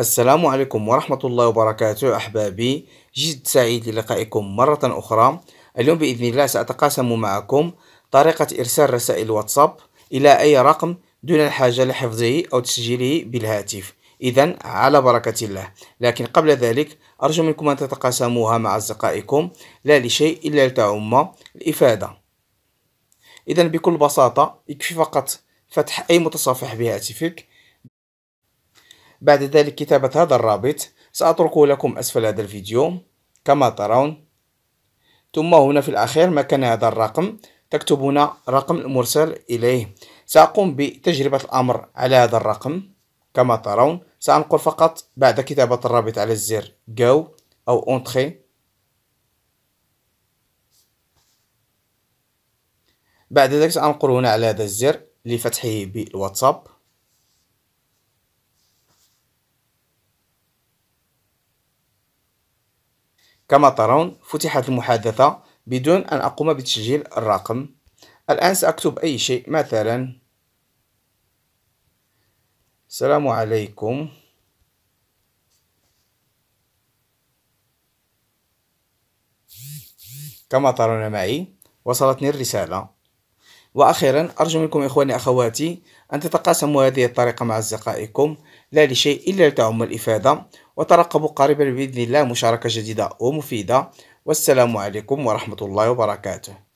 السلام عليكم ورحمة الله وبركاته أحبابي جد سعيد للقائكم مرة أخرى اليوم بإذن الله سأتقاسم معكم طريقة إرسال رسائل واتساب إلى أي رقم دون الحاجة لحفظه أو تسجيله بالهاتف إذا على بركة الله لكن قبل ذلك أرجو منكم أن تتقاسموها مع أصدقائكم لا لشيء إلا لتعم الإفادة إذا بكل بساطة يكفي فقط فتح أي متصفح بهاتفك بعد ذلك كتابة هذا الرابط سأتركه لكم أسفل هذا الفيديو كما ترون ثم هنا في الأخير مكان هذا الرقم تكتبون رقم المرسل إليه سأقوم بتجربة الأمر على هذا الرقم كما ترون سأنقر فقط بعد كتابة الرابط على الزر جو أو أونتخي بعد ذلك سأنقر هنا على هذا الزر لفتحه بالواتساب كما ترون فتحت المحادثة بدون أن أقوم بتسجيل الرقم الآن سأكتب أي شيء مثلا السلام عليكم كما ترون معي وصلتني الرسالة وأخيرا أرجو منكم إخواني أخواتي أن تتقاسموا هذه الطريقة مع أصدقائكم لا لشيء إلا لتعم الإفادة وترقبوا قريبا بإذن الله مشاركة جديدة ومفيدة والسلام عليكم ورحمة الله وبركاته